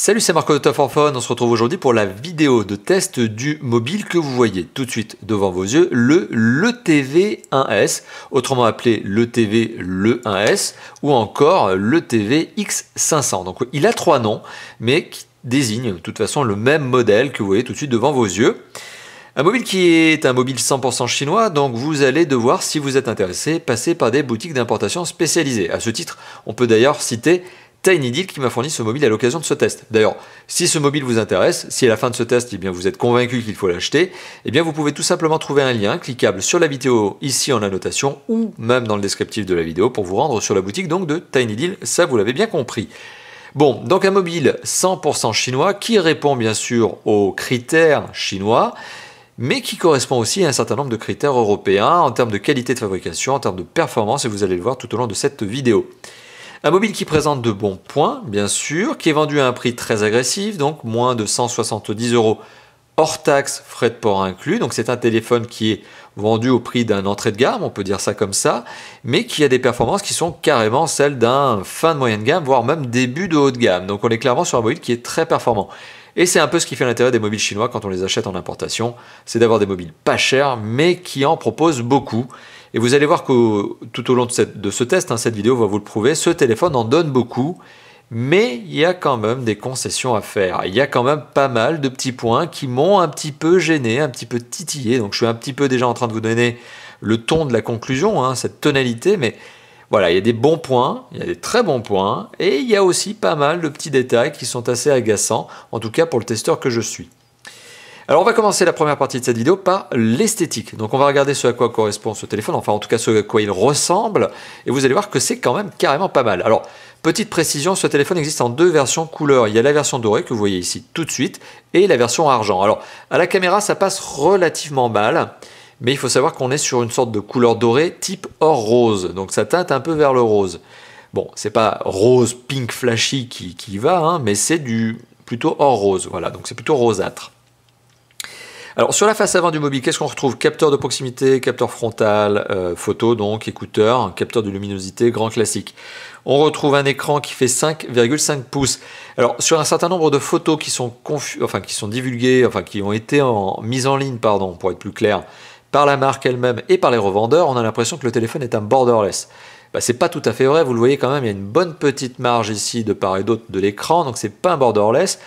Salut, c'est Marco de top On se retrouve aujourd'hui pour la vidéo de test du mobile que vous voyez tout de suite devant vos yeux, le LeTV 1S, autrement appelé LeTV Le 1S ou encore LeTV X500. Donc il a trois noms, mais qui désignent de toute façon le même modèle que vous voyez tout de suite devant vos yeux. Un mobile qui est un mobile 100% chinois, donc vous allez devoir, si vous êtes intéressé, passer par des boutiques d'importation spécialisées. À ce titre, on peut d'ailleurs citer Tiny qui m'a fourni ce mobile à l'occasion de ce test. D'ailleurs, si ce mobile vous intéresse, si à la fin de ce test eh bien, vous êtes convaincu qu'il faut l'acheter, eh bien, vous pouvez tout simplement trouver un lien cliquable sur la vidéo ici en annotation ou même dans le descriptif de la vidéo pour vous rendre sur la boutique donc de Tiny ça vous l'avez bien compris. Bon, donc un mobile 100% chinois qui répond bien sûr aux critères chinois, mais qui correspond aussi à un certain nombre de critères européens en termes de qualité de fabrication, en termes de performance, et vous allez le voir tout au long de cette vidéo. Un mobile qui présente de bons points, bien sûr, qui est vendu à un prix très agressif, donc moins de 170 euros hors taxes, frais de port inclus. Donc c'est un téléphone qui est vendu au prix d'un entrée de gamme, on peut dire ça comme ça, mais qui a des performances qui sont carrément celles d'un fin de moyenne gamme, voire même début de haut de gamme. Donc on est clairement sur un mobile qui est très performant. Et c'est un peu ce qui fait l'intérêt des mobiles chinois quand on les achète en importation, c'est d'avoir des mobiles pas chers, mais qui en proposent beaucoup. Et vous allez voir que tout au long de, ce test, hein, cette vidéo va vous le prouver, ce téléphone en donne beaucoup, mais il y a quand même des concessions à faire. Il y a quand même pas mal de petits points qui m'ont un petit peu gêné, un petit peu titillé. Donc je suis un petit peu déjà en train de vous donner le ton de la conclusion, hein, cette tonalité, mais voilà, il y a des bons points, il y a des très bons points, et il y a aussi pas mal de petits détails qui sont assez agaçants, en tout cas pour le testeur que je suis. Alors on va commencer la première partie de cette vidéo par l'esthétique. Donc on va regarder ce à quoi correspond ce téléphone, enfin en tout cas ce à quoi il ressemble, et vous allez voir que c'est quand même carrément pas mal. Alors petite précision, ce téléphone existe en deux versions couleurs. Il y a la version dorée que vous voyez ici tout de suite, et la version argent. Alors à la caméra ça passe relativement mal. Mais il faut savoir qu'on est sur une sorte de couleur dorée type or rose, donc ça teinte un peu vers le rose. Bon, c'est pas rose pink flashy qui, va, hein, mais c'est du plutôt or rose, voilà, donc c'est plutôt rosâtre. Alors sur la face avant du mobile, qu'est-ce qu'on retrouve Capteur de proximité, capteur frontal, euh, photo donc, écouteur, capteur de luminosité, grand classique. On retrouve un écran qui fait 5,5 pouces. Alors sur un certain nombre de photos qui sont, enfin, qui sont divulguées, enfin qui ont été en, mises en ligne, pardon, pour être plus clair, par la marque elle-même et par les revendeurs, on a l'impression que le téléphone est un borderless. Ce bah, c'est pas tout à fait vrai, vous le voyez quand même, il y a une bonne petite marge ici de part et d'autre de l'écran, donc c'est pas un borderless.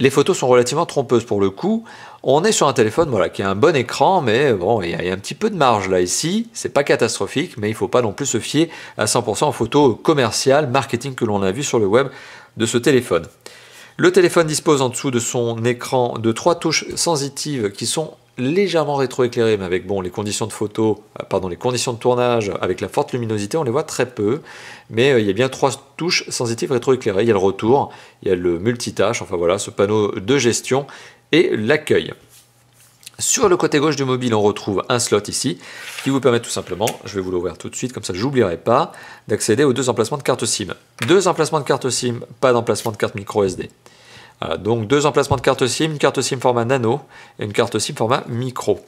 Les photos sont relativement trompeuses pour le coup. On est sur un téléphone voilà, qui a un bon écran, mais bon, il y, a un petit peu de marge là ici. C'est pas catastrophique, mais il faut pas non plus se fier à 100% en photos commerciales, marketing que l'on a vu sur le web de ce téléphone. Le téléphone dispose en dessous de son écran de trois touches sensitives qui sont légèrement rétroéclairées, mais avec bon, les conditions de photo, euh, pardon, les conditions de tournage, avec la forte luminosité, on les voit très peu. Mais euh, il y a bien trois touches sensitives rétroéclairées. Il y a le retour, il y a le multitâche, enfin voilà, ce panneau de gestion et l'accueil. Sur le côté gauche du mobile, on retrouve un slot ici qui vous permet tout simplement, je vais vous l'ouvrir tout de suite, comme ça je n'oublierai pas, d'accéder aux deux emplacements de carte SIM. Deux emplacements de carte SIM, pas d'emplacement de carte micro SD. donc deux emplacements de carte SIM, une carte SIM format nano et une carte SIM format micro.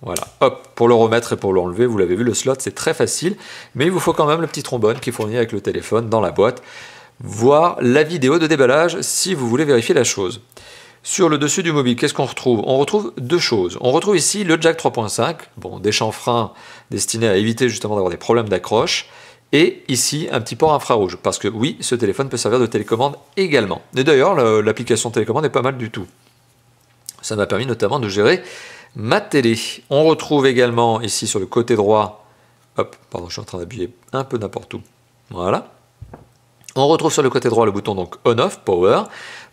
Voilà, hop, pour le remettre et pour l'enlever, vous l'avez vu, le slot c'est très facile, mais il vous faut quand même le petit trombone qui est fourni avec le téléphone dans la boîte, voir la vidéo de déballage si vous voulez vérifier la chose. Sur le dessus du mobile, qu'est-ce qu'on retrouve On retrouve deux choses. On retrouve ici le jack 3.5, bon, des chanfreins destinés à éviter justement d'avoir des problèmes d'accroche, et ici un petit port infrarouge, parce que oui, ce téléphone peut servir de télécommande également. Et d'ailleurs, l'application télécommande est pas mal du tout. Ça m'a permis notamment de gérer ma télé. On retrouve également ici sur le côté droit, hop, pardon, je suis en train d'habiller un peu n'importe où. Voilà. On retrouve sur le côté droit le bouton donc on-off, power.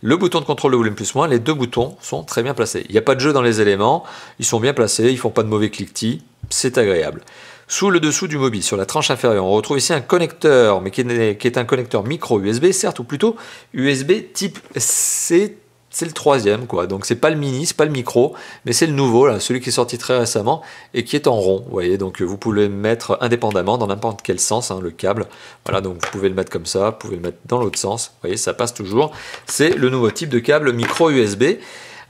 Le bouton de contrôle de volume plus moins, les deux boutons sont très bien placés. Il n'y a pas de jeu dans les éléments, ils sont bien placés, ils ne font pas de mauvais cliquetis, c'est agréable. Sous le dessous du mobile, sur la tranche inférieure, on retrouve ici un connecteur, mais qui qui est un connecteur micro USB, certes, ou plutôt USB type C c'est le troisième, quoi. Donc c'est pas le mini, c'est pas le micro, mais c'est le nouveau, celui qui est sorti très récemment et qui est en rond, vous voyez. Donc euh, vous pouvez le mettre indépendamment dans n'importe quel sens, hein, le câble. Voilà, donc vous pouvez le mettre comme ça, vous pouvez le mettre dans l'autre sens, vous voyez, ça passe toujours. C'est le nouveau type de câble micro USB.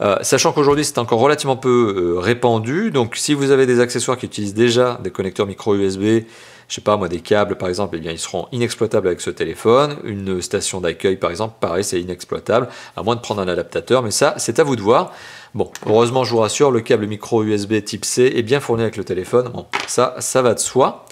Euh, sachant qu'aujourd'hui c'est encore relativement peu euh, répandu, donc si vous avez des accessoires qui utilisent déjà des connecteurs micro USB, je sais pas moi, des câbles par exemple, eh bien, ils seront inexploitables avec ce téléphone. Une station d'accueil par exemple, pareil, c'est inexploitable, à moins de prendre un adaptateur, mais ça, c'est à vous de voir. Bon, heureusement, je vous rassure, le câble micro USB type C est bien fourni avec le téléphone. Bon, ça, ça va de soi.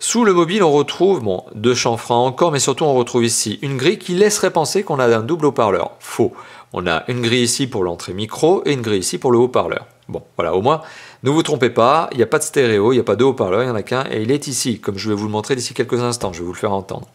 Sous le mobile, on retrouve bon, deux chanfreins encore, mais surtout on retrouve ici une grille qui laisserait penser qu'on a un double haut-parleur. Faux. On a une grille ici pour l'entrée micro et une grille ici pour le haut-parleur. Bon, voilà, au moins, ne vous trompez pas, il n'y a pas de stéréo, il n'y a pas de haut-parleur, il n'y en a qu'un, et il est ici, comme je vais vous le montrer d'ici quelques instants, je vais vous le faire entendre.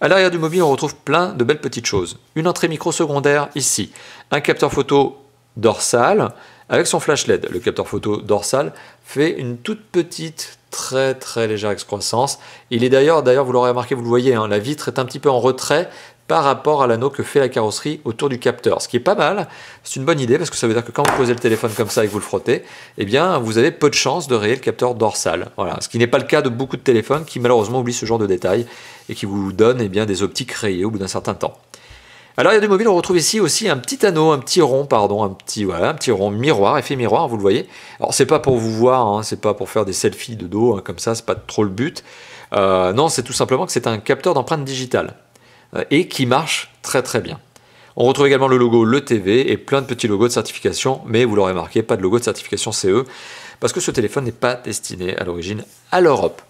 À l'arrière du mobile, on retrouve plein de belles petites choses. Une entrée micro secondaire ici, un capteur photo dorsal avec son flash LED. Le capteur photo dorsal fait une toute petite, très très légère excroissance. Il est d'ailleurs, d'ailleurs vous l'aurez remarqué, vous le voyez, hein, la vitre est un petit peu en retrait, par rapport à l'anneau que fait la carrosserie autour du capteur. Ce qui est pas mal, c'est une bonne idée parce que ça veut dire que quand vous posez le téléphone comme ça et que vous le frottez, eh bien vous avez peu de chances de rayer le capteur dorsal. Voilà, ce qui n'est pas le cas de beaucoup de téléphones qui malheureusement oublient ce genre de détail et qui vous donnent eh bien, des optiques rayées au bout d'un certain temps. Alors il y a des mobiles, on retrouve ici aussi un petit anneau, un petit rond, pardon, un petit, un petit rond miroir, effet miroir, vous le voyez. Alors c'est pas pour vous voir, hein, c'est pas pour faire des selfies de dos hein, comme ça, c'est pas trop le but. Euh, non, c'est tout simplement que c'est un capteur d'empreinte digitale. Euh, et qui marche très très bien. On retrouve également le logo Le TV et plein de petits logos de certification, mais vous l'aurez marqué, pas de logo de certification CE, parce que ce téléphone n'est pas destiné à l'origine à l'Europe.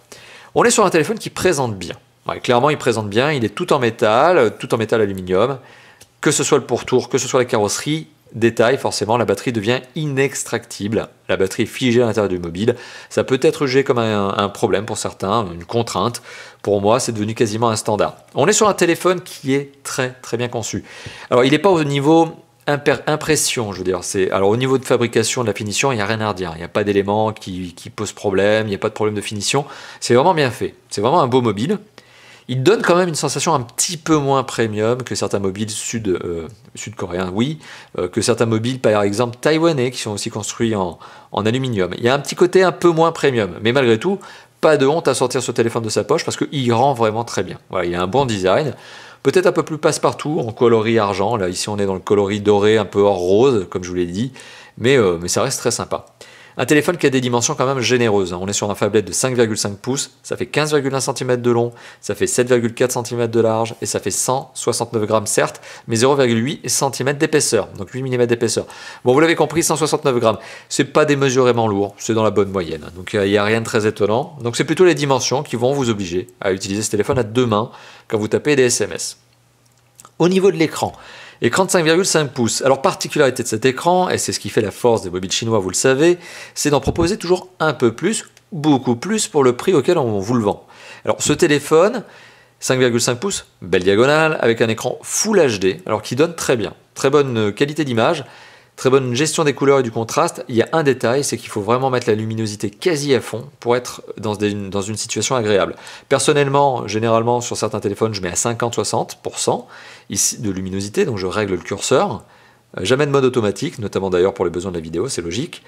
On est sur un téléphone qui présente bien. clairement, il présente bien, il est tout en métal, tout en métal aluminium. Que ce soit le pourtour, que ce soit la carrosserie, Détail, forcément, la batterie devient inextractible. La batterie figée à l'intérieur du mobile. Ça peut être jugé comme un, problème pour certains, une contrainte. Pour moi, c'est devenu quasiment un standard. On est sur un téléphone qui est très très bien conçu. Alors, il n'est pas au niveau impression, je veux dire. C'est alors au niveau de fabrication, de la finition, il n'y a rien à redire. Il n'y a pas d'éléments qui, qui posent problème. Il n'y a pas de problème de finition. C'est vraiment bien fait. C'est vraiment un beau mobile il donne quand même une sensation un petit peu moins premium que certains mobiles sud, euh, sud coréens oui, euh, que certains mobiles par exemple taïwanais qui sont aussi construits en, en aluminium. Il y a un petit côté un peu moins premium, mais malgré tout, pas de honte à sortir ce téléphone de sa poche parce qu'il rend vraiment très bien. Voilà, il a un bon design. Peut-être un peu plus passe-partout en coloris argent. Là, ici, on est dans le coloris doré, un peu hors rose, comme je vous l'ai dit. Mais, euh, mais ça reste très sympa. Un téléphone qui a des dimensions quand même généreuses. Hein. On est sur un phablet de 5,5 pouces, ça fait 15,1 cm de long, ça fait 7,4 cm de large et ça fait 169 grammes certes, mais 0,8 cm d'épaisseur, donc 8 mm d'épaisseur. Bon, vous l'avez compris, 169 grammes. C'est pas démesurément lourd, c'est dans la bonne moyenne. Donc il n'y a rien de très étonnant. Donc c'est plutôt les dimensions qui vont vous obliger à utiliser ce téléphone à deux mains quand vous tapez des SMS. Au niveau de l'écran, Écran de 5,5 pouces. Alors particularité de cet écran, et c'est ce qui fait la force des mobiles chinois, vous le savez, c'est d'en proposer toujours un peu plus, beaucoup plus pour le prix auquel on vous le vend. Alors ce téléphone, 5,5 pouces, belle diagonale, avec un écran Full HD, alors qui donne très bien, très bonne qualité d'image, Très bonne gestion des couleurs et du contraste. Il y a un détail, c'est qu'il faut vraiment mettre la luminosité quasi à fond pour être dans, une situation agréable. Personnellement, généralement sur certains téléphones, je mets à 50-60% de luminosité, donc je règle le curseur. Euh, jamais de mode automatique, notamment d'ailleurs pour les besoins de la vidéo, c'est logique.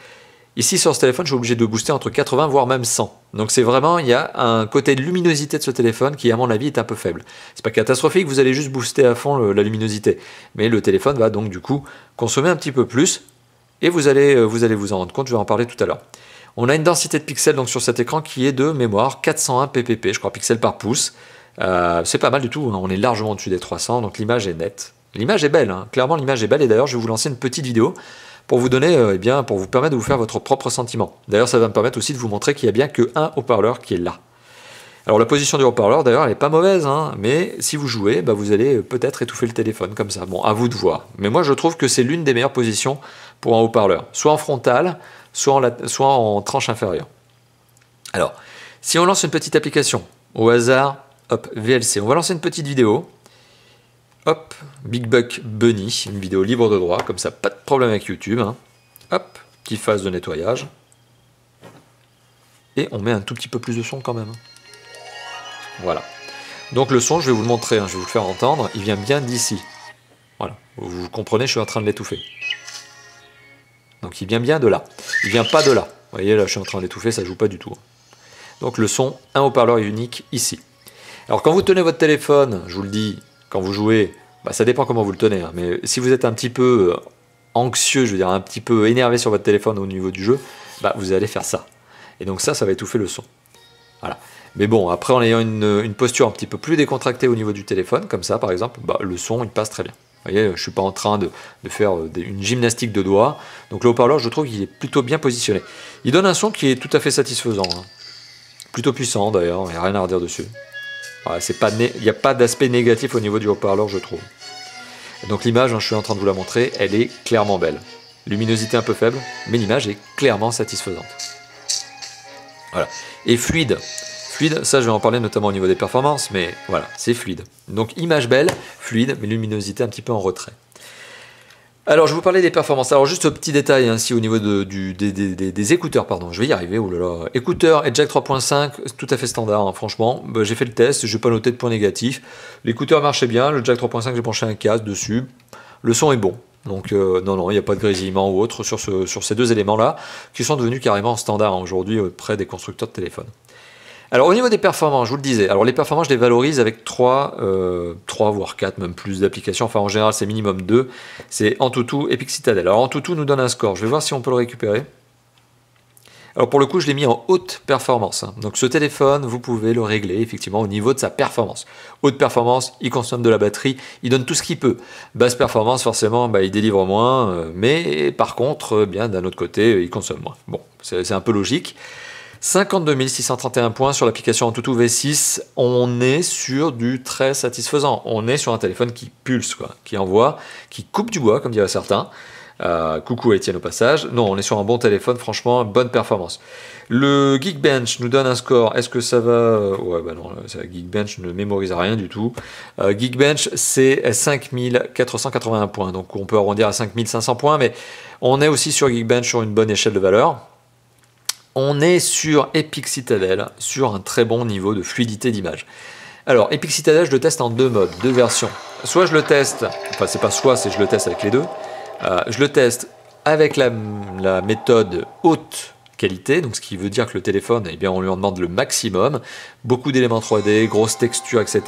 Ici, sur ce téléphone, je suis obligé de booster entre 80 voire même 100. Donc c'est vraiment, il y a un côté de luminosité de ce téléphone qui, à mon avis, est un peu faible. n'est pas catastrophique, vous allez juste booster à fond la luminosité. Mais le téléphone va donc, du coup, consommer un petit peu plus et vous allez euh, vous, allez vous en rendre compte, je vais en parler tout à l'heure. On a une densité de pixels donc sur cet écran qui est de mémoire 401 ppp, je crois pixels par pouce. Euh, c'est pas mal du tout, on est largement au-dessus des 300, donc l'image est nette. L'image est belle, hein. clairement l'image est belle, et d'ailleurs je vais vous lancer une petite vidéo pour vous donner, euh, eh bien, pour vous permettre de vous faire votre propre sentiment. D'ailleurs, ça va me permettre aussi de vous montrer qu'il n'y a bien qu'un haut-parleur qui est là. Alors la position du haut-parleur, d'ailleurs, elle n'est pas mauvaise, hein, mais si vous jouez, bah, vous allez euh, peut-être étouffer le téléphone comme ça. Bon, à vous de voir. Mais moi, je trouve que c'est l'une des meilleures positions pour un haut-parleur, soit en frontal, soit en tranche inférieure. Alors, si on lance une petite application, au hasard, hop, VLC, on va lancer une petite vidéo. Hop, Big Buck Bunny, une vidéo libre de droit, comme ça, pas de problème avec YouTube. Hein. Hop, petite phase de nettoyage. Et on met un tout petit peu plus de son quand même. Voilà. Donc le son, je vais vous le montrer, hein, je vais vous le faire entendre, il vient bien d'ici. Voilà, vous comprenez, je suis en train de l'étouffer. Donc il vient bien de là, il vient pas de là. Vous voyez, là je suis en train d'étouffer, ça joue pas du tout. Hein. Donc le son, un haut-parleur unique ici. Alors quand vous tenez votre téléphone, je vous le dis, quand vous jouez, bah, ça dépend comment vous le tenez, hein, mais si vous êtes un petit peu euh, anxieux, je veux dire un petit peu énervé sur votre téléphone au niveau du jeu, bah, vous allez faire ça. Et donc ça, ça va étouffer le son. Voilà. Mais bon, après en ayant une, posture un petit peu plus décontractée au niveau du téléphone, comme ça par exemple, bah, le son il passe très bien. Vous voyez, je ne suis pas en train de, faire euh, une gymnastique de doigts. Donc le haut-parleur, je trouve qu'il est plutôt bien positionné. Il donne un son qui est tout à fait satisfaisant. Hein. Plutôt puissant d'ailleurs, il n'y a rien à redire dessus il n'y a pas d'aspect négatif au niveau du haut-parleur, je trouve. donc l'image, hein, je suis en train de vous la montrer, elle est clairement belle. Luminosité un peu faible, mais l'image est clairement satisfaisante. Voilà. Et fluide. Fluide, ça je vais en parler notamment au niveau des performances, mais voilà, c'est fluide. Donc image belle, fluide, mais luminosité un petit peu en retrait. Alors, je vous parlais des performances. Alors, juste un petit détail ainsi hein, au niveau du, des, écouteurs, pardon. Je vais y arriver, oh Écouteurs et jack 3.5, tout à fait standard, hein, franchement. Bah, j'ai fait le test, je n'ai pas noté de point négatif. L'écouteur marchait bien, le jack 3.5, j'ai penché un casque dessus. Le son est bon. Donc euh, non, non, il n'y a pas de grésillement ou autre sur, sur ces deux éléments-là qui sont devenus carrément standard hein, aujourd'hui auprès des constructeurs de téléphones. Alors au niveau des performances, je vous le disais, alors les performances, je les valorise avec 3, euh, voire 4, même plus d'applications. Enfin en général c'est minimum 2. C'est Antutu et Citadel. Alors Antutu nous donne un score. Je vais voir si on peut le récupérer. Alors pour le coup, je l'ai mis en haute performance. Hein. Donc ce téléphone, vous pouvez le régler effectivement au niveau de sa performance. Haute performance, il consomme de la batterie, il donne tout ce qu'il peut. Basse performance, forcément, bah, il délivre moins, euh, mais par contre, euh, bien d'un autre côté, il consomme moins. Bon, c'est un peu logique. 52 631 points sur l'application Antutu V6. On est sur du très satisfaisant. On est sur un téléphone qui pulse, qui envoie, qui coupe du bois, comme diraient certains. Euh, coucou Étienne au passage. Non, on est sur un bon téléphone, franchement, bonne performance. Le Geekbench nous donne un score. Est-ce que ça va euh, Ouais, bah non, Geekbench ne mémorise rien du tout. Euh, Geekbench, c'est 5481 points. Donc on peut arrondir à 5500 points, mais on est aussi sur Geekbench sur une bonne échelle de valeur on est sur Epic Citadel, sur un très bon niveau de fluidité d'image. Alors, Epic Citadel, je le teste en deux modes, deux versions. Soit je le teste, enfin c'est pas soit, c'est je le teste avec les deux. Euh, je le teste avec la, méthode haute qualité, donc ce qui veut dire que le téléphone, eh bien, on lui en demande le maximum, beaucoup d'éléments 3D, grosses textures, etc.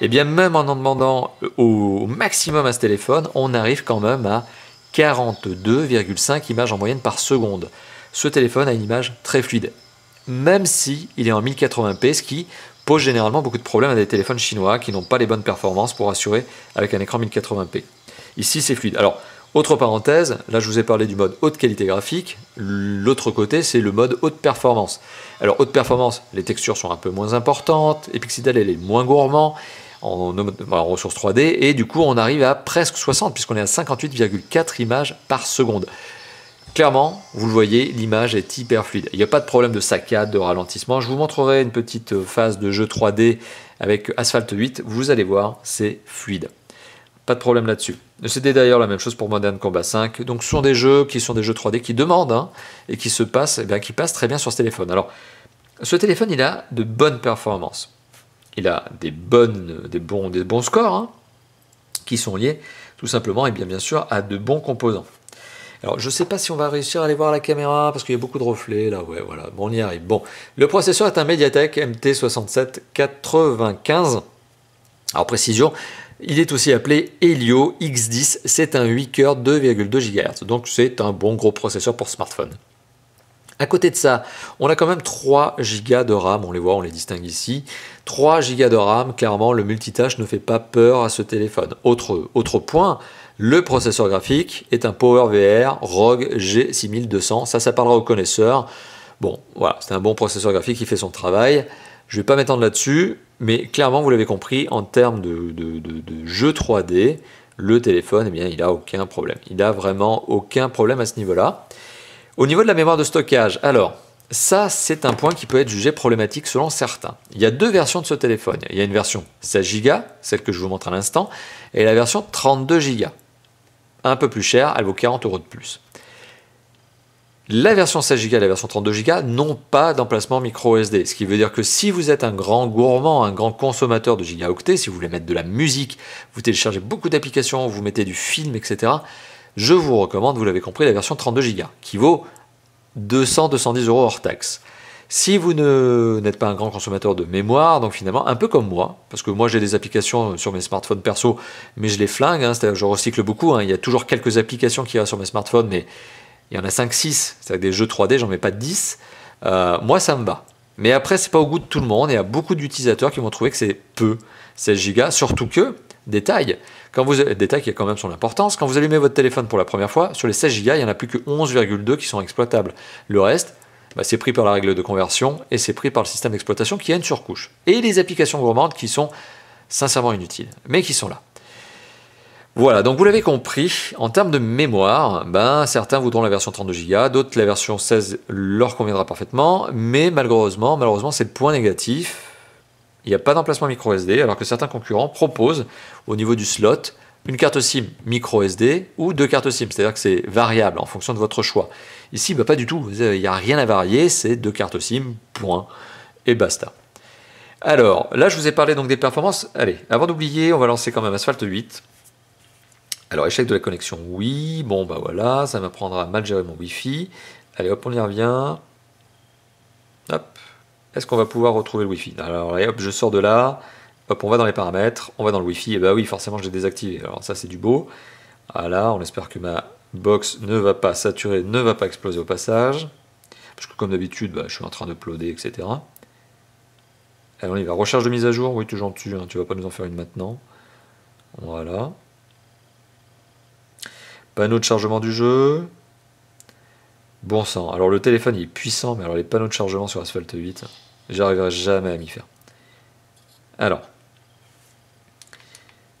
Et eh bien même en en demandant au maximum à ce téléphone, on arrive quand même à 42,5 images en moyenne par seconde ce téléphone a une image très fluide, même si il est en 1080p, ce qui pose généralement beaucoup de problèmes à des téléphones chinois qui n'ont pas les bonnes performances pour assurer avec un écran 1080p. Ici, c'est fluide. Alors, autre parenthèse, là je vous ai parlé du mode haute qualité graphique, l'autre côté c'est le mode haute performance. Alors haute performance, les textures sont un peu moins importantes, Epixidal elle est moins gourmand en ressources 3D, et du coup on arrive à presque 60 puisqu'on est à 58,4 images par seconde. Clairement, vous le voyez, l'image est hyper fluide. Il n'y a pas de problème de saccade, de ralentissement. Je vous montrerai une petite euh, phase de jeu 3D avec Asphalt 8. Vous allez voir, c'est fluide. Pas de problème là-dessus. C'était d'ailleurs la même chose pour Modern Combat 5. Donc ce sont des jeux qui sont des jeux 3D qui demandent hein, et qui se passent, eh qui passent très bien sur ce téléphone. Alors, ce téléphone, il a de bonnes performances. Il a des, bons, scores hein, qui sont liés tout simplement et eh bien, bien sûr à de bons composants. Alors, je ne sais pas si on va réussir à aller voir la caméra parce qu'il y a beaucoup de reflets là. Ouais, voilà. Bon, on y arrive. Bon, le processeur est un Mediatek MT6795. Alors, précision, il est aussi appelé Helio X10. C'est un 8 cœurs 2,2 GHz. Donc, c'est un bon gros processeur pour smartphone. À côté de ça, on a quand même 3 Go de RAM, on les voit, on les distingue ici. 3 Go de RAM, clairement, le multitâche ne fait pas peur à ce téléphone. autre point, le processeur graphique est un PowerVR ROG G6200. Ça, ça parlera aux connaisseurs. Bon, voilà, c'est un bon processeur graphique qui fait son travail. Je ne vais pas m'étendre là-dessus, mais clairement, vous l'avez compris, en termes de, de, jeu 3D, le téléphone, eh bien, il n'a aucun problème. Il n'a vraiment aucun problème à ce niveau-là. Au niveau de la mémoire de stockage, alors, ça, c'est un point qui peut être jugé problématique selon certains. Il y a deux versions de ce téléphone. Il y a une version 16 Go, celle que je vous montre à l'instant, et la version 32 Go un peu plus cher, elle vaut 40 euros de plus. La version 16 Go et la version 32 Go n'ont pas d'emplacement micro SD, ce qui veut dire que si vous êtes un grand gourmand, un grand consommateur de gigaoctets, si vous voulez mettre de la musique, vous téléchargez beaucoup d'applications, vous mettez du film, etc., je vous recommande, vous l'avez compris, la version 32 Go, qui vaut 200-210 euros hors taxe. Si vous n'êtes pas un grand consommateur de mémoire, donc finalement, un peu comme moi, parce que moi j'ai des applications sur mes smartphones perso, mais je les flingue, hein, je recycle beaucoup, hein. il y a toujours quelques applications qui restent sur mes smartphones, mais il y en a 5-6, c'est-à-dire des jeux 3D, j'en mets pas 10, euh, moi ça me va. Mais après, c'est pas au goût de tout le monde, et il y a beaucoup d'utilisateurs qui vont trouver que c'est peu, 16 Go, surtout que, détail, quand vous, détail qui a quand même son importance, quand vous allumez votre téléphone pour la première fois, sur les 16 gigas, il n'y en a plus que 11,2 qui sont exploitables. Le reste, bah, c'est pris par la règle de conversion et c'est pris par le système d'exploitation qui a une surcouche. Et les applications gourmandes qui sont sincèrement inutiles, mais qui sont là. Voilà, donc vous l'avez compris, en termes de mémoire, ben, certains voudront la version 32 Go, d'autres la version 16 leur conviendra parfaitement, mais malheureusement, malheureusement c'est le point négatif, il n'y a pas d'emplacement micro SD, alors que certains concurrents proposent au niveau du slot une carte SIM micro SD ou deux cartes SIM, c'est-à-dire que c'est variable en fonction de votre choix. Ici, bah, pas du tout, il n'y a rien à varier, c'est deux cartes SIM, point, et basta. Alors, là, je vous ai parlé donc des performances. Allez, avant d'oublier, on va lancer quand même Asphalt 8. Alors, échec de la connexion, oui. Bon, bah voilà, ça m'apprendra à mal gérer mon Wi-Fi. Allez, hop, on y revient. Hop. Est-ce qu'on va pouvoir retrouver le Wi-Fi Alors, allez, hop, je sors de là. Hop, on va dans les paramètres, on va dans le Wi-Fi. Et eh bah ben oui, forcément, je l'ai désactivé. Alors, ça, c'est du beau. Voilà, on espère que ma box ne va pas saturer, ne va pas exploser au passage, parce que comme d'habitude, bah, je suis en train de ploder, etc. Alors, y va recherche de mise à jour, oui, toujours j'en hein, tu vas pas nous en faire une maintenant. Voilà. Panneau de chargement du jeu. Bon sang, alors le téléphone il est puissant, mais alors les panneaux de chargement sur Asphalt 8, j'arriverai jamais à m'y faire. Alors,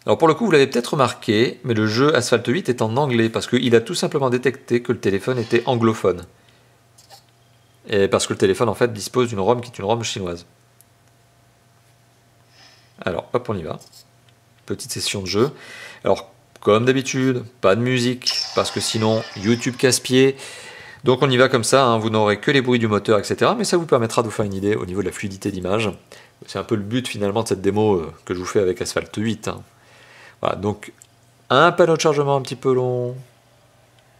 alors pour le coup, vous l'avez peut-être remarqué, mais le jeu Asphalt 8 est en anglais parce qu'il a tout simplement détecté que le téléphone était anglophone. Et parce que le téléphone en fait dispose d'une ROM qui est une ROM chinoise. Alors hop, on y va. Petite session de jeu. Alors comme d'habitude, pas de musique parce que sinon YouTube casse-pied. Donc on y va comme ça, hein. vous n'aurez que les bruits du moteur, etc. Mais ça vous permettra de vous faire une idée au niveau de la fluidité d'image. C'est un peu le but finalement de cette démo euh, que je vous fais avec Asphalt 8. Voilà, donc un panneau de chargement un petit peu long,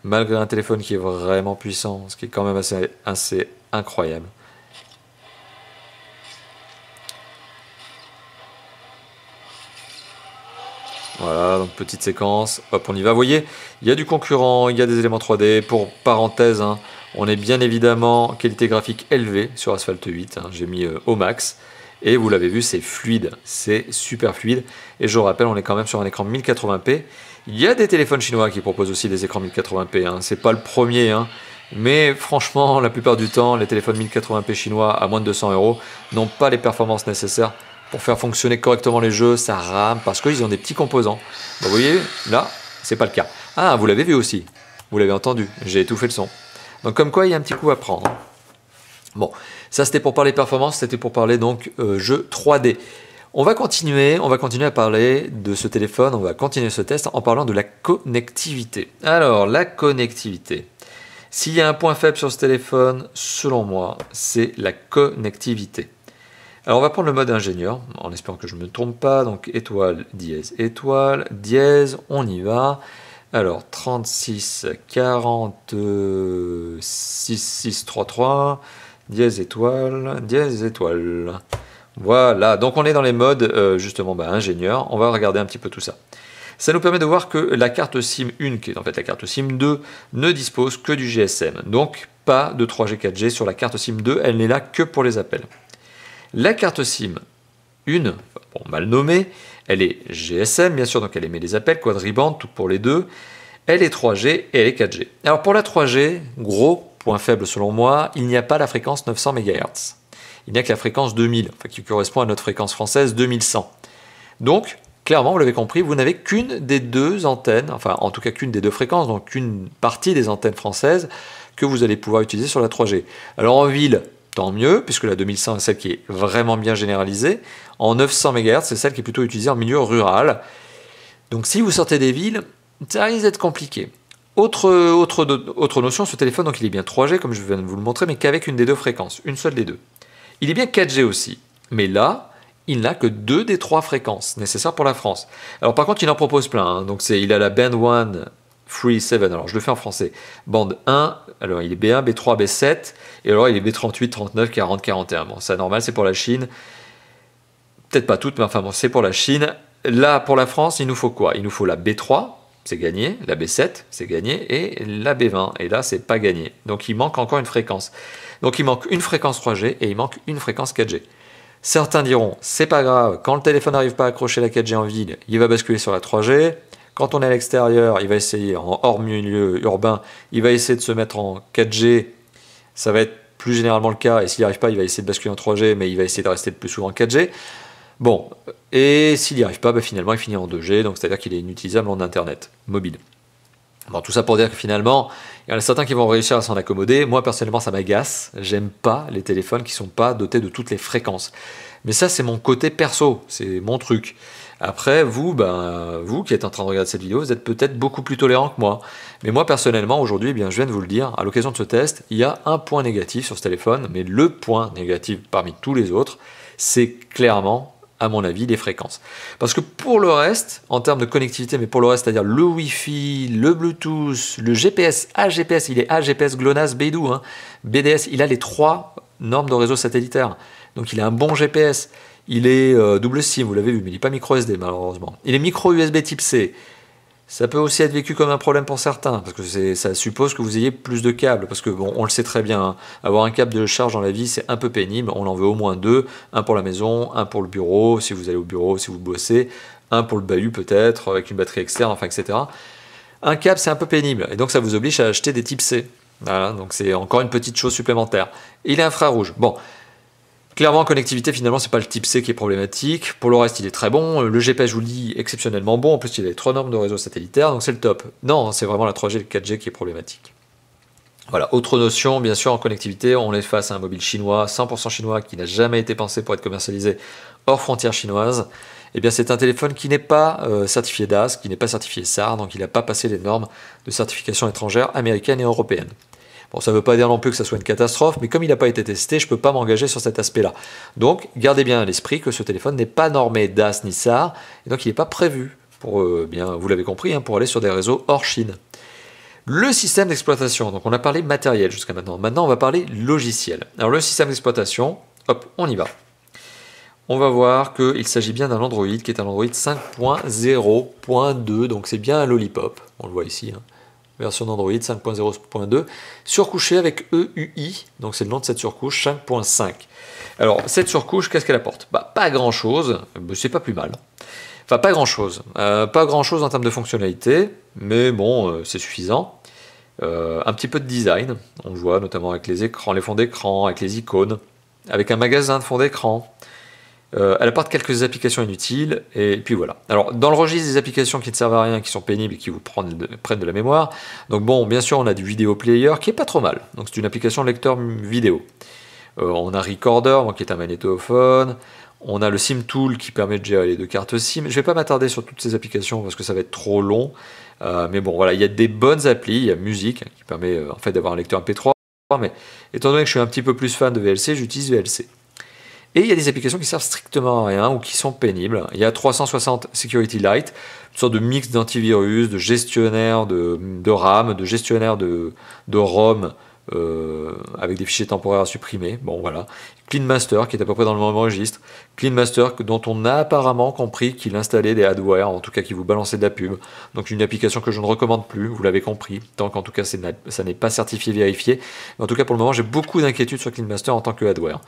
malgré un téléphone qui est vraiment puissant, ce qui est quand même assez, incroyable. Voilà, donc petite séquence, hop, on y va. Vous voyez, il y a du concurrent, il y a des éléments 3D. Pour parenthèse, hein, on est bien évidemment qualité graphique élevée sur Asphalt 8, hein. j'ai mis euh, au max. Et vous l'avez vu, c'est fluide, c'est super fluide. Et je vous rappelle, on est quand même sur un écran 1080p. Il y a des téléphones chinois qui proposent aussi des écrans 1080p. Ce hein. C'est pas le premier, hein. mais franchement, la plupart du temps, les téléphones 1080p chinois à moins de 200 euros n'ont pas les performances nécessaires pour faire fonctionner correctement les jeux. Ça rame parce qu'ils ont des petits composants. Bah, vous voyez, là, c'est pas le cas. Ah, vous l'avez vu aussi. Vous l'avez entendu. J'ai étouffé le son. Donc comme quoi, il y a un petit coup à prendre. Bon, ça, c'était pour parler performance, c'était pour parler donc euh, jeu 3D. On va continuer, on va continuer à parler de ce téléphone, on va continuer ce test en parlant de la connectivité. Alors, la connectivité. S'il y a un point faible sur ce téléphone, selon moi, c'est la connectivité. Alors on va prendre le mode ingénieur, en espérant que je ne me trompe pas, donc étoile, dièse, étoile, dièse, on y va. Alors 36, 46, 6, 3, 3, dièse étoile, dièse étoile. Voilà, donc on est dans les modes euh, justement ingénieurs. Bah, ingénieur, on va regarder un petit peu tout ça. Ça nous permet de voir que la carte SIM 1, qui est en fait la carte SIM 2, ne dispose que du GSM, donc pas de 3G 4G sur la carte SIM 2, elle n'est là que pour les appels. La carte SIM 1, mal nommée, elle est GSM bien sûr, donc elle émet les appels, quadribande, tout pour les deux, elle est 3G et elle est 4G. Alors pour la 3G, gros Point faible selon moi, il n'y a pas la fréquence 900 MHz. Il n'y a que la fréquence 2000, enfin, qui correspond à notre fréquence française 2100. Donc, clairement, vous l'avez compris, vous n'avez qu'une des deux antennes, enfin en tout cas qu'une des deux fréquences, donc qu'une partie des antennes françaises que vous allez pouvoir utiliser sur la 3G. Alors en ville, tant mieux, puisque la 2100 est celle qui est vraiment bien généralisée. En 900 MHz, c'est celle qui est plutôt utilisée en milieu rural. Donc si vous sortez des villes, ça risque d'être compliqué. Autre, autre, autre notion, ce téléphone, donc il est bien 3G, comme je viens de vous le montrer, mais qu'avec une des deux fréquences, une seule des deux. Il est bien 4G aussi, mais là, il n'a que deux des trois fréquences nécessaires pour la France. Alors par contre, il en propose plein. Hein. Donc c'est, il a la band 1 3, 7, alors je le fais en français. Bande 1, alors il est B1, B3, B7, et alors il est B38, 39, 40, 41. Bon, c'est normal, c'est pour la Chine. Peut-être pas toutes, mais enfin bon, c'est pour la Chine. Là, pour la France, il nous faut quoi Il nous faut la B3, c'est gagné, la B7, c'est gagné, et la B20, et là, c'est pas gagné. Donc il manque encore une fréquence. Donc il manque une fréquence 3G et il manque une fréquence 4G. Certains diront, c'est pas grave, quand le téléphone n'arrive pas à accrocher la 4G en ville, il va basculer sur la 3G. Quand on est à l'extérieur, il va essayer, en hors milieu urbain, il va essayer de se mettre en 4G. Ça va être plus généralement le cas, et s'il n'y arrive pas, il va essayer de basculer en 3G, mais il va essayer de rester le plus souvent en 4G. Bon, et s'il n'y arrive pas, bah, finalement il finit en 2G, donc c'est-à-dire qu'il est inutilisable en Internet, mobile. Bon, tout ça pour dire que finalement, il y en a certains qui vont réussir à s'en accommoder. Moi, personnellement, ça m'agace. J'aime pas les téléphones qui sont pas dotés de toutes les fréquences. Mais ça, c'est mon côté perso, c'est mon truc. Après, vous, ben, vous qui êtes en train de regarder cette vidéo, vous êtes peut-être beaucoup plus tolérant que moi. Mais moi, personnellement, aujourd'hui, eh bien, je viens de vous le dire, à l'occasion de ce test, il y a un point négatif sur ce téléphone, mais le point négatif parmi tous les autres, c'est clairement à mon avis, les fréquences. Parce que pour le reste, en termes de connectivité, mais pour le reste, c'est-à-dire le Wi-Fi, le Bluetooth, le GPS, AGPS, il est AGPS, GLONASS, BEIDOU, hein, BDS, il a les trois normes de réseau satellitaire. Donc il a un bon GPS, il est euh, double SIM, vous l'avez vu, mais il n'est pas micro SD malheureusement. Il est micro USB type C, ça peut aussi être vécu comme un problème pour certains, parce que ça suppose que vous ayez plus de câbles, parce que bon, on le sait très bien, hein, avoir un câble de charge dans la vie, c'est un peu pénible, on en veut au moins deux, un pour la maison, un pour le bureau, si vous allez au bureau, si vous bossez, un pour le bahut peut-être, avec une batterie externe, enfin, etc. Un câble, c'est un peu pénible, et donc ça vous oblige à acheter des types C. Voilà, donc c'est encore une petite chose supplémentaire. il est infrarouge. Bon, Clairement, en connectivité, finalement, c'est pas le type C qui est problématique. Pour le reste, il est très bon. Le GPS, je vous le dis, exceptionnellement bon. En plus, il a les trois normes de réseau satellitaire, donc c'est le top. Non, c'est vraiment la 3G et le 4G qui est problématique. Voilà, autre notion, bien sûr, en connectivité, on est face à un mobile chinois, 100% chinois, qui n'a jamais été pensé pour être commercialisé hors frontières chinoises. Eh bien, c'est un téléphone qui n'est pas euh, certifié DAS, qui n'est pas certifié SAR, donc il n'a pas passé les normes de certification étrangère américaine et européenne. Bon, ça ne veut pas dire non plus que ça soit une catastrophe, mais comme il n'a pas été testé, je ne peux pas m'engager sur cet aspect-là. Donc, gardez bien à l'esprit que ce téléphone n'est pas normé DAS ni SAR, et donc il n'est pas prévu, pour, euh, bien, vous l'avez compris, hein, pour aller sur des réseaux hors Chine. Le système d'exploitation, donc on a parlé matériel jusqu'à maintenant. Maintenant, on va parler logiciel. Alors, le système d'exploitation, hop, on y va. On va voir qu'il s'agit bien d'un Android qui est un Android 5.0.2, donc c'est bien un lollipop, on le voit ici. Hein version d'Android 5.0.2, surcouché avec EUI, donc c'est le nom de cette surcouche 5.5. Alors cette surcouche, qu'est-ce qu'elle apporte bah, Pas grand-chose, c'est pas plus mal. Enfin pas grand-chose, euh, pas grand-chose en termes de fonctionnalité, mais bon, euh, c'est suffisant. Euh, un petit peu de design, on le voit notamment avec les écrans, les fonds d'écran, avec les icônes, avec un magasin de fonds d'écran, euh, elle apporte quelques applications inutiles, et puis voilà. Alors, dans le registre des applications qui ne servent à rien, qui sont pénibles et qui vous prennent de, la mémoire, donc bon, bien sûr, on a du vidéo player qui est pas trop mal. Donc, c'est une application lecteur vidéo. Euh, on a Recorder, qui est un magnétophone. On a le SIM Tool qui permet de gérer les deux cartes SIM. Je ne vais pas m'attarder sur toutes ces applications parce que ça va être trop long. Euh, mais bon, voilà, il y a des bonnes applis. Il y a Musique hein, qui permet en fait d'avoir un lecteur MP3. Mais étant donné que je suis un petit peu plus fan de VLC, j'utilise VLC. Et il y a des applications qui servent strictement à rien ou qui sont pénibles. Il y a 360 Security Lite, une sorte de mix d'antivirus, de gestionnaire de, RAM, de gestionnaire de, ROM euh, avec des fichiers temporaires à supprimer. Bon voilà. CleanMaster qui est à peu près dans le même registre. CleanMaster dont on a apparemment compris qu'il installait des adwares, en tout cas qui vous balançait de la pub. Donc une application que je ne recommande plus, vous l'avez compris, tant qu'en tout cas ça n'est pas certifié, vérifié. En tout cas pour le moment j'ai beaucoup d'inquiétudes sur CleanMaster en tant que adware.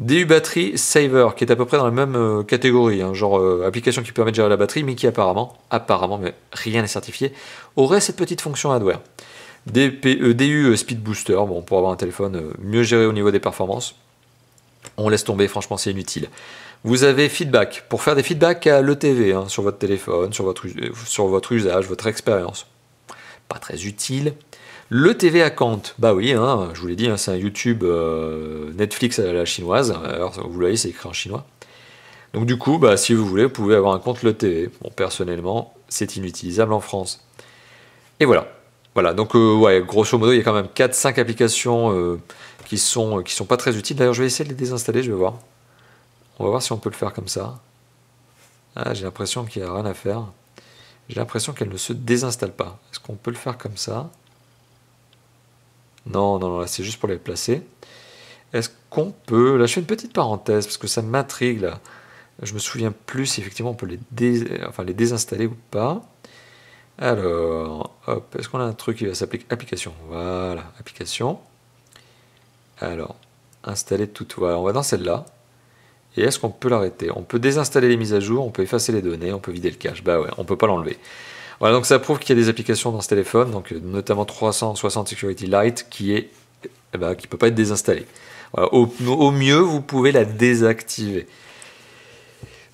DU Battery Saver, qui est à peu près dans la même euh, catégorie, hein, genre euh, application qui permet de gérer la batterie, mais qui apparemment, apparemment, mais rien n'est certifié, aurait cette petite fonction hardware. DU e, euh, Speed Booster, bon, pour avoir un téléphone mieux géré au niveau des performances. On laisse tomber, franchement, c'est inutile. Vous avez feedback, pour faire des feedbacks à l'ETV, hein, sur votre téléphone, sur votre, sur votre usage, votre expérience. Pas très utile. Le TV à compte, bah oui, hein, je vous l'ai dit, hein, c'est un YouTube euh, Netflix à la chinoise. Alors, vous l'avez, c'est écrit en chinois. Donc du coup, bah, si vous voulez, vous pouvez avoir un compte le TV. Bon, personnellement, c'est inutilisable en France. Et voilà. Voilà, donc euh, ouais, grosso modo, il y a quand même 4-5 applications euh, qui sont qui sont pas très utiles. D'ailleurs, je vais essayer de les désinstaller, je vais voir. On va voir si on peut le faire comme ça. Ah, j'ai l'impression qu'il n'y a rien à faire. J'ai l'impression qu'elle ne se désinstalle pas. Est-ce qu'on peut le faire comme ça non, non, non, là, c'est juste pour les placer. Est-ce qu'on peut... Là, je fais une petite parenthèse, parce que ça m'intrigue, là. Je me souviens plus si effectivement on peut les, enfin, les désinstaller ou pas. Alors, hop, est-ce qu'on a un truc qui va s'appeler application Voilà, application. Alors, installer tout. Voilà, on va dans celle-là. Et est-ce qu'on peut l'arrêter On peut désinstaller les mises à jour, on peut effacer les données, on peut vider le cache. Bah ouais, on peut pas l'enlever. Voilà, donc ça prouve qu'il y a des applications dans ce téléphone, donc euh, notamment 360 Security Lite, qui est, eh ben, qui peut pas être désinstallée. au, mieux, vous pouvez la désactiver.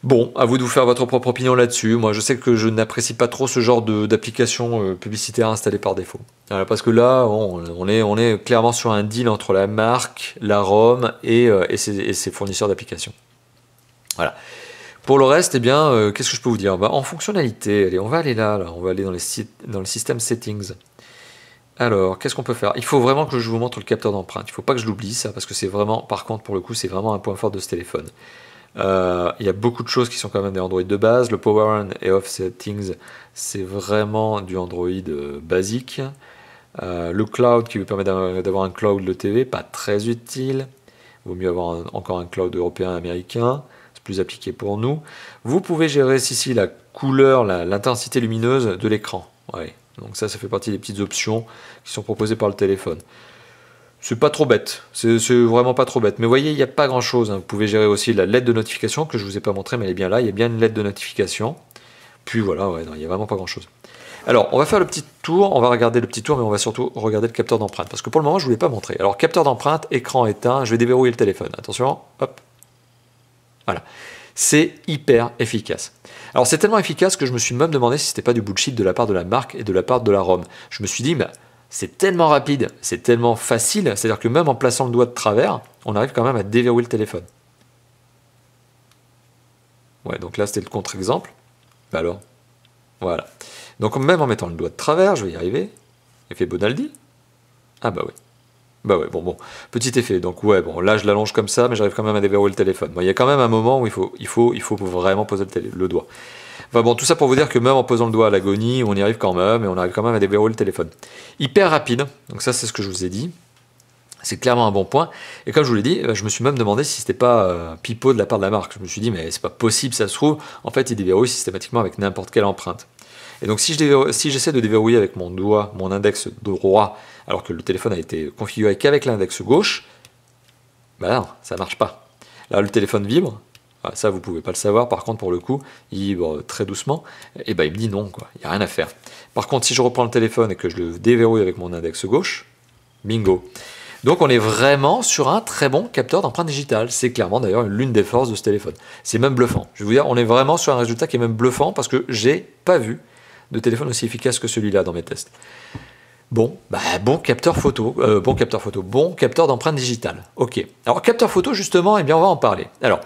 Bon, à vous de vous faire votre propre opinion là-dessus. Moi, je sais que je n'apprécie pas trop ce genre d'application euh, publicitaire installée par défaut. parce que là, on, est, clairement sur un deal entre la marque, la ROM et, euh, et ses, fournisseurs d'applications. Voilà. Pour le reste, eh bien, euh, qu'est-ce que je peux vous dire bah, En fonctionnalité, allez, on va aller là, on va aller dans, les le système settings. Alors, qu'est-ce qu'on peut faire Il faut vraiment que je vous montre le capteur d'empreinte. Il ne faut pas que je l'oublie, ça, parce que c'est vraiment, par contre, pour le coup, c'est vraiment un point fort de ce téléphone. Euh, il y a beaucoup de choses qui sont quand même des Android de base. Le Power On et Off Settings, c'est vraiment du Android euh, basique. le cloud qui vous permet d'avoir un cloud de TV, pas très utile. Il vaut mieux avoir encore un cloud européen, américain appliqué pour nous. Vous pouvez gérer ici la couleur, l'intensité lumineuse de l'écran. Ouais. Donc ça, ça fait partie des petites options qui sont proposées par le téléphone. C'est pas trop bête, c'est vraiment pas trop bête. Mais voyez, il n'y a pas grand chose. Hein. Vous pouvez gérer aussi la lettre de notification que je vous ai pas montré, mais elle est bien là. Il y a bien une lettre de notification. Puis voilà, il n'y a vraiment pas grand chose. Alors, on va faire le petit tour, on va regarder le petit tour, mais on va surtout regarder le capteur d'empreinte. Parce que pour le moment, je ne pas montrer Alors, capteur d'empreinte, écran éteint, je vais déverrouiller le téléphone. Attention, hop, voilà. C'est hyper efficace. Alors c'est tellement efficace que je me suis même demandé si c'était pas du bullshit de la part de la marque et de la part de la ROM. Je me suis dit, c'est tellement rapide, c'est tellement facile, c'est-à-dire que même en plaçant le doigt de travers, on arrive quand même à déverrouiller le téléphone. Ouais, donc là c'était le contre-exemple. Bah alors, voilà. Donc même en mettant le doigt de travers, je vais y arriver. Effet Bonaldi. Ah bah oui. Bah ouais, bon, bon. Petit effet. Donc, ouais, bon, là, je l'allonge comme ça, mais j'arrive quand même à déverrouiller le téléphone. il y a quand même un moment où il faut, il faut, il faut vraiment poser le, doigt. Enfin bon, tout ça pour vous dire que même en posant le doigt à l'agonie, on y arrive quand même, et on arrive quand même à déverrouiller le téléphone. Hyper rapide, donc ça c'est ce que je vous ai dit. C'est clairement un bon point. Et comme je vous l'ai dit, euh, je me suis même demandé si c'était pas un euh, pipeau de la part de la marque. Je me suis dit, mais c'est pas possible, ça se trouve. En fait, il déverrouille systématiquement avec n'importe quelle empreinte. Et donc si j'essaie de déverrouiller avec mon doigt, mon index droit, alors que le téléphone a été configuré qu'avec l'index gauche, ben non, ça marche pas. Là, le téléphone vibre, ah, ça vous ne pouvez pas le savoir, par contre pour le coup, il vibre très doucement, et eh ben il me dit non, quoi, il n'y a rien à faire. Par contre, si je reprends le téléphone et que je le déverrouille avec mon index gauche, bingo. Donc on est vraiment sur un très bon capteur d'empreinte digitale. C'est clairement d'ailleurs l'une des forces de ce téléphone. C'est même bluffant. Je vais vous dire, on est vraiment sur un résultat qui est même bluffant parce que j'ai pas vu de téléphone aussi efficace que celui-là dans mes tests. Bon, bah, bon capteur photo, euh, bon capteur photo, bon capteur d'empreinte digitale. Ok. Alors capteur photo justement, eh bien on va en parler. Alors,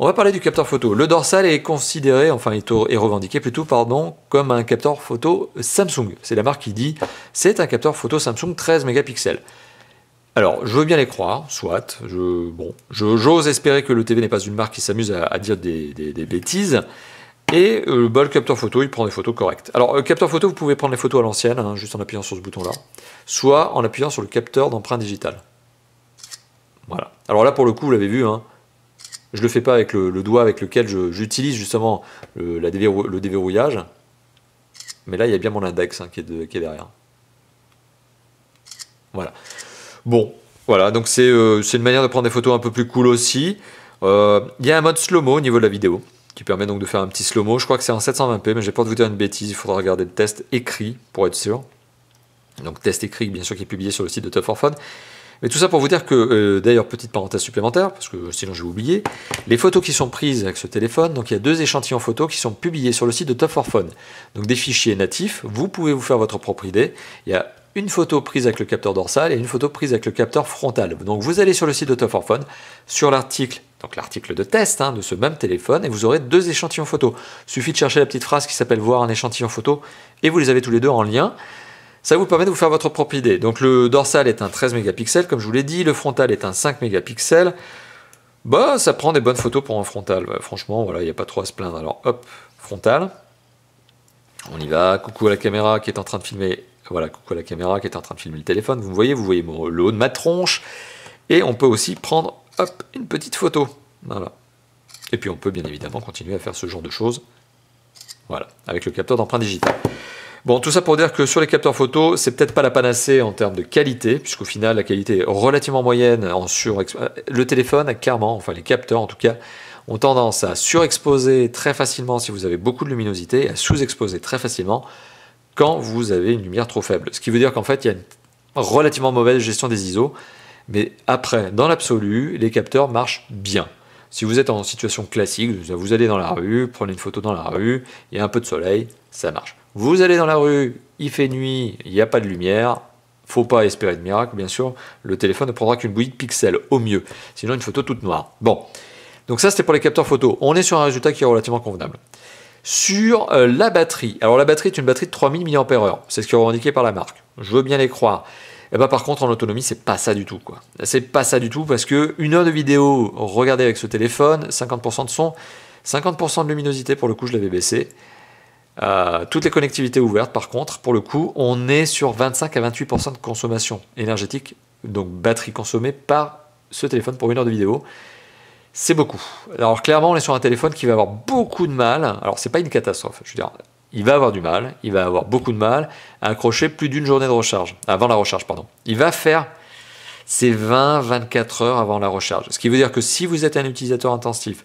on va parler du capteur photo. Le dorsal est considéré, enfin est, est revendiqué plutôt, pardon, comme un capteur photo Samsung. C'est la marque qui dit c'est un capteur photo Samsung 13 mégapixels. Alors, je veux bien les croire, soit. Je, bon, j'ose espérer que le TV n'est pas une marque qui s'amuse à, dire des, des bêtises. Et euh, le bah, le capteur photo, il prend des photos correctes. Alors, le euh, capteur photo, vous pouvez prendre les photos à l'ancienne, hein, juste en appuyant sur ce bouton-là, soit en appuyant sur le capteur d'empreinte digitale. Voilà. Alors là, pour le coup, vous l'avez vu, hein, je ne le fais pas avec le, doigt avec lequel j'utilise justement le, déverrouillage. Mais là, il y a bien mon index hein, qui, est derrière. Voilà. Bon, voilà, donc euh, c'est une manière de prendre des photos un peu plus cool aussi. Il y a un mode slow-mo au niveau de la vidéo qui permet donc de faire un petit slow-mo. Je crois que c'est en 720p, mais j'ai peur de vous dire une bêtise. Il faudra regarder le test écrit pour être sûr. Donc test écrit, bien sûr, qui est publié sur le site de Top for Mais tout ça pour vous dire que, euh, d'ailleurs, petite parenthèse supplémentaire, parce que sinon j'ai oublié, les photos qui sont prises avec ce téléphone, donc il y a deux échantillons photos qui sont publiés sur le site de Top for Donc des fichiers natifs, vous pouvez vous faire votre propre idée. Il y a une photo prise avec le capteur dorsal et une photo prise avec le capteur frontal. Donc vous allez sur le site de Top for sur l'article donc l'article de test hein, de ce même téléphone, et vous aurez deux échantillons photo. suffit de chercher la petite phrase qui s'appelle voir un échantillon photo, et vous les avez tous les deux en lien. Ça vous permet de vous faire votre propre idée. Donc le dorsal est un 13 mégapixels, comme je vous l'ai dit, le frontal est un 5 mégapixels. Bah, ça prend des bonnes photos pour un frontal. Bah, franchement, voilà, il n'y a pas trop à se plaindre. Alors hop, frontal. On y va. Coucou à la caméra qui est en train de filmer. Voilà, coucou à la caméra qui est en train de filmer le téléphone. Vous me voyez, vous voyez le haut de ma tronche. Et on peut aussi prendre hop, une petite photo. Voilà. Et puis on peut bien évidemment continuer à faire ce genre de choses. Voilà, avec le capteur d'empreinte digitale. Bon, tout ça pour dire que sur les capteurs photo, c'est peut-être pas la panacée en termes de qualité, puisqu'au final, la qualité est relativement moyenne. En sur euh, le téléphone, clairement, enfin les capteurs en tout cas, ont tendance à surexposer très facilement si vous avez beaucoup de luminosité, et à sous-exposer très facilement quand vous avez une lumière trop faible. Ce qui veut dire qu'en fait, il y a une relativement mauvaise gestion des ISO, mais après, dans l'absolu, les capteurs marchent bien. Si vous êtes en situation classique, vous allez dans la rue, prenez une photo dans la rue, il y a un peu de soleil, ça marche. Vous allez dans la rue, il fait nuit, il n'y a pas de lumière, faut pas espérer de miracle, bien sûr, le téléphone ne prendra qu'une bouillie de pixels, au mieux, sinon une photo toute noire. Bon, donc ça c'était pour les capteurs photo, on est sur un résultat qui est relativement convenable. Sur euh, la batterie, alors la batterie est une batterie de 3000 mAh, c'est ce qui est revendiqué par la marque, je veux bien les croire. Et eh ben, par contre en autonomie c'est pas ça du tout quoi. C'est pas ça du tout parce que une heure de vidéo regardée avec ce téléphone, 50% de son, 50% de luminosité pour le coup je l'avais baissé. Euh, toutes les connectivités ouvertes par contre pour le coup on est sur 25 à 28% de consommation énergétique donc batterie consommée par ce téléphone pour une heure de vidéo. C'est beaucoup. Alors clairement on est sur un téléphone qui va avoir beaucoup de mal. Alors c'est pas une catastrophe, je veux dire il va avoir du mal, il va avoir beaucoup de mal à accrocher plus d'une journée de recharge, avant la recharge, pardon. Il va faire ses 20-24 heures avant la recharge. Ce qui veut dire que si vous êtes un utilisateur intensif,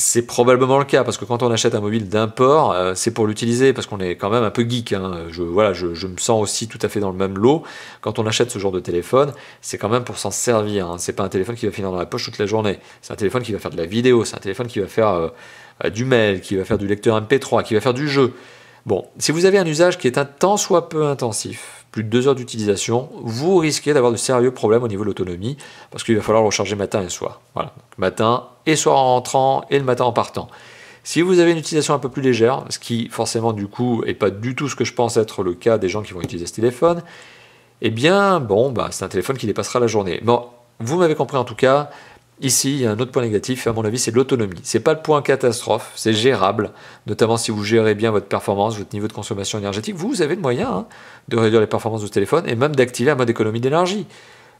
c'est probablement le cas parce que quand on achète un mobile d'import, euh, c'est pour l'utiliser parce qu'on est quand même un peu geek. Hein. Je, voilà, je, me sens aussi tout à fait dans le même lot. Quand on achète ce genre de téléphone, c'est quand même pour s'en servir. Hein. C'est pas un téléphone qui va finir dans la poche toute la journée. C'est un téléphone qui va faire de la vidéo, c'est un téléphone qui va faire euh, euh, du mail, qui va faire du lecteur MP3, qui va faire du jeu. Bon, si vous avez un usage qui est un tant soit peu intensif, plus de deux heures d'utilisation, vous risquez d'avoir de sérieux problèmes au niveau de l'autonomie, parce qu'il va falloir le recharger matin et soir. Voilà. matin et soir en rentrant et le matin en partant. Si vous avez une utilisation un peu plus légère, ce qui forcément du coup n'est pas du tout ce que je pense être le cas des gens qui vont utiliser ce téléphone, eh bien bon, bah, c'est un téléphone qui dépassera la journée. Bon, vous m'avez compris en tout cas, Ici, il y a un autre point négatif, à mon avis, c'est l'autonomie. C'est pas le point catastrophe, c'est gérable, notamment si vous gérez bien votre performance, votre niveau de consommation énergétique. Vous, avez le moyen hein, de réduire les performances de ce téléphone et même d'activer un mode économie d'énergie.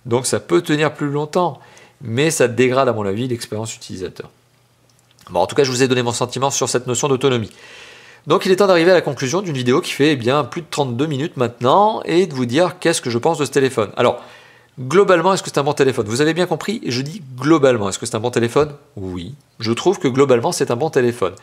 Donc ça peut tenir plus longtemps, mais ça dégrade, à mon avis, l'expérience utilisateur. Bon, en tout cas, je vous ai donné mon sentiment sur cette notion d'autonomie. Donc il est temps d'arriver à la conclusion d'une vidéo qui fait eh bien plus de 32 minutes maintenant et de vous dire qu'est-ce que je pense de ce téléphone. Alors, Globalement, est-ce que c'est un bon téléphone Vous avez bien compris, je dis globalement. Est-ce que c'est un bon téléphone Oui. Je trouve que globalement, c'est un bon téléphone.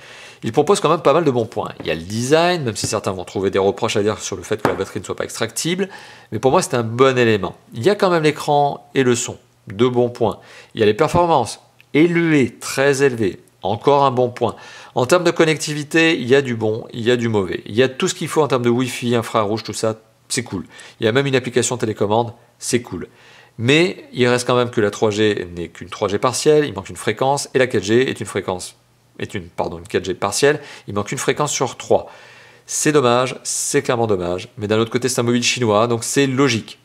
Il propose quand même pas mal de bons points. Il y a le design, même si certains vont trouver des reproches à dire sur le fait que la batterie ne soit pas extractible, mais pour moi, c'est un bon élément. Il y a quand même l'écran et le son, deux bons points. Il y a les performances, élevées, très élevées, encore un bon point. En termes de connectivité, il y a du bon, il y a du mauvais. Il y a tout ce qu'il faut en termes de Wi-Fi, infrarouge, tout ça, c'est cool. Il y a même une application télécommande c'est cool. Mais il reste quand même que la 3G n'est qu'une 3G partielle, il manque une fréquence, et la 4G est une fréquence, est une, pardon, une 4G partielle, il manque une fréquence sur 3. C'est dommage, c'est clairement dommage, mais d'un autre côté c'est un mobile chinois, donc c'est logique.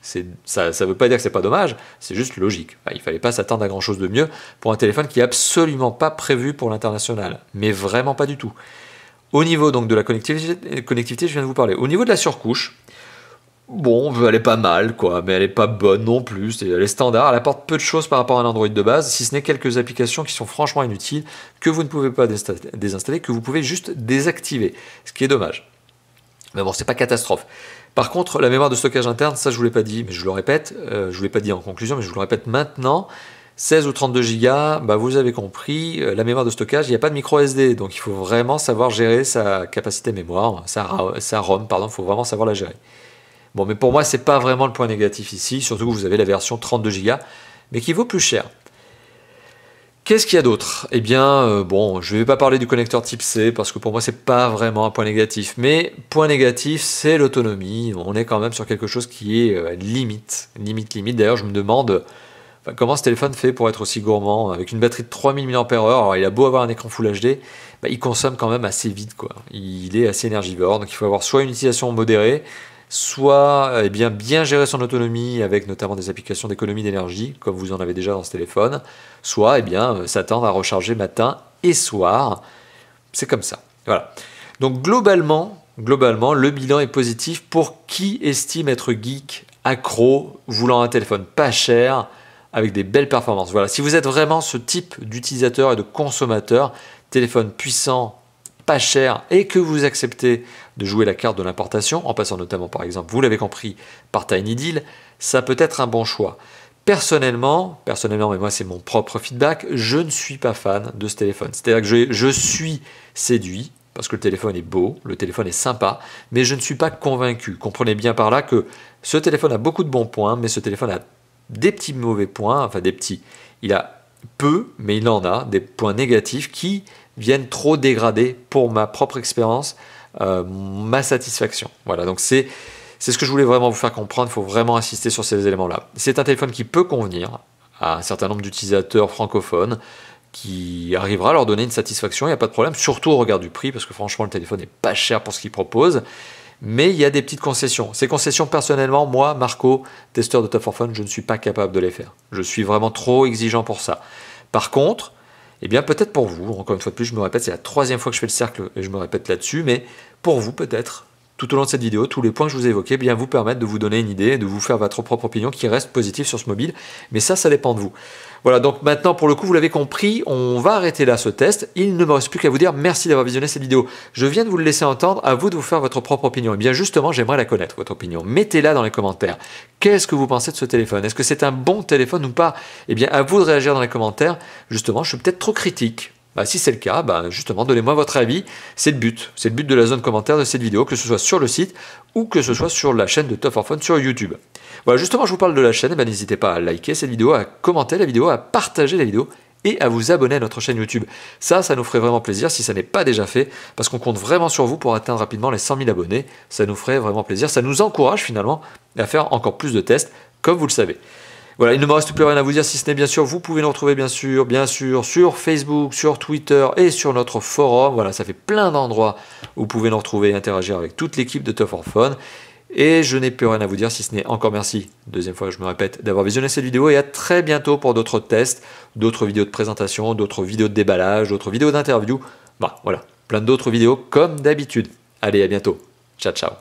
Ça ne veut pas dire que c'est pas dommage, c'est juste logique. il fallait pas s'attendre à grand chose de mieux pour un téléphone qui est absolument pas prévu pour l'international, mais vraiment pas du tout. Au niveau donc de la connectivité, je viens de vous parler. Au niveau de la surcouche, bon, elle est pas mal, quoi, mais elle est pas bonne non plus. Elle est standard, elle apporte peu de choses par rapport à un Android de base, si ce n'est quelques applications qui sont franchement inutiles, que vous ne pouvez pas désinstaller, que vous pouvez juste désactiver, ce qui est dommage. Mais bon, c'est pas catastrophe. Par contre, la mémoire de stockage interne, ça je vous l'ai pas dit, mais je le répète, euh, je vous l'ai pas dit en conclusion, mais je vous le répète maintenant. 16 ou 32 Go, bah, vous avez compris, euh, la mémoire de stockage, il n'y a pas de micro SD, donc il faut vraiment savoir gérer sa capacité mémoire, sa, sa ROM, pardon, il faut vraiment savoir la gérer. Bon, mais pour moi, ce n'est pas vraiment le point négatif ici, surtout que vous avez la version 32 Go, mais qui vaut plus cher. Qu'est-ce qu'il y a d'autre Eh bien, euh, bon, je ne vais pas parler du connecteur type C parce que pour moi, ce n'est pas vraiment un point négatif. Mais point négatif, c'est l'autonomie. On est quand même sur quelque chose qui est euh, limite, limite, limite. D'ailleurs, je me demande comment ce téléphone fait pour être aussi gourmand. Avec une batterie de 3000 mAh, alors, il a beau avoir un écran Full HD, bah, il consomme quand même assez vite. Quoi. Il est assez énergivore, donc il faut avoir soit une utilisation modérée, soit euh, eh bien, bien gérer son autonomie avec notamment des applications d'économie d'énergie, comme vous en avez déjà dans ce téléphone, soit eh bien, euh, s'attendre à recharger matin et soir. C'est comme ça. Voilà. Donc globalement, globalement, le bilan est positif pour qui estime être geek, accro, voulant un téléphone pas cher, avec des belles performances. Voilà, si vous êtes vraiment ce type d'utilisateur et de consommateur, téléphone puissant, pas cher et que vous acceptez de jouer la carte de l'importation, en passant notamment par exemple, vous l'avez compris, par Tiny Deal, ça peut être un bon choix. Personnellement, personnellement, mais moi c'est mon propre feedback, je ne suis pas fan de ce téléphone. C'est-à-dire que je, je, suis séduit parce que le téléphone est beau, le téléphone est sympa, mais je ne suis pas convaincu. Comprenez bien par là que ce téléphone a beaucoup de bons points, mais ce téléphone a des petits mauvais points, enfin des petits. Il a peu, mais il en a des points négatifs qui viennent trop dégrader pour ma propre expérience, euh, ma satisfaction. Voilà, donc c'est ce que je voulais vraiment vous faire comprendre, il faut vraiment insister sur ces éléments-là. C'est un téléphone qui peut convenir à un certain nombre d'utilisateurs francophones, qui arrivera à leur donner une satisfaction, il n'y a pas de problème, surtout au regard du prix, parce que franchement, le téléphone n'est pas cher pour ce qu'il propose. Mais il y a des petites concessions. Ces concessions, personnellement, moi, Marco, testeur de Top 4 Phone je ne suis pas capable de les faire. Je suis vraiment trop exigeant pour ça. Par contre, eh bien, peut-être pour vous, encore une fois de plus, je me répète, c'est la troisième fois que je fais le cercle et je me répète là-dessus, mais pour vous, peut-être, tout au long de cette vidéo, tous les points que je vous ai évoqués eh bien, vous permettent de vous donner une idée, et de vous faire votre propre opinion qui reste positive sur ce mobile. Mais ça, ça dépend de vous. Voilà, donc maintenant, pour le coup, vous l'avez compris, on va arrêter là ce test. Il ne me reste plus qu'à vous dire merci d'avoir visionné cette vidéo. Je viens de vous le laisser entendre, à vous de vous faire votre propre opinion. Et eh bien justement, j'aimerais la connaître, votre opinion. Mettez-la dans les commentaires. Qu'est-ce que vous pensez de ce téléphone Est-ce que c'est un bon téléphone ou pas Eh bien, à vous de réagir dans les commentaires. Justement, je suis peut-être trop critique bah, si c'est le cas, bah, justement, donnez-moi votre avis. C'est le but. C'est le but de la zone commentaire de cette vidéo, que ce soit sur le site ou que ce soit sur la chaîne de Top for Fun sur YouTube. Voilà, justement, je vous parle de la chaîne. Eh ben, n'hésitez pas à liker cette vidéo, à commenter la vidéo, à partager la vidéo et à vous abonner à notre chaîne YouTube. Ça, ça nous ferait vraiment plaisir si ça n'est pas déjà fait, parce qu'on compte vraiment sur vous pour atteindre rapidement les 100 000 abonnés. Ça nous ferait vraiment plaisir. Ça nous encourage finalement à faire encore plus de tests, comme vous le savez. Voilà, il ne me reste plus rien à vous dire si ce n'est bien sûr, vous pouvez nous retrouver bien sûr, bien sûr, sur Facebook, sur Twitter et sur notre forum. Voilà, ça fait plein d'endroits où vous pouvez nous retrouver et interagir avec toute l'équipe de Tough Et je n'ai plus rien à vous dire si ce n'est encore merci, deuxième fois je me répète, d'avoir visionné cette vidéo et à très bientôt pour d'autres tests, d'autres vidéos de présentation, d'autres vidéos de déballage, d'autres vidéos d'interview. Bah voilà, plein d'autres vidéos comme d'habitude. Allez, à bientôt. Ciao, ciao.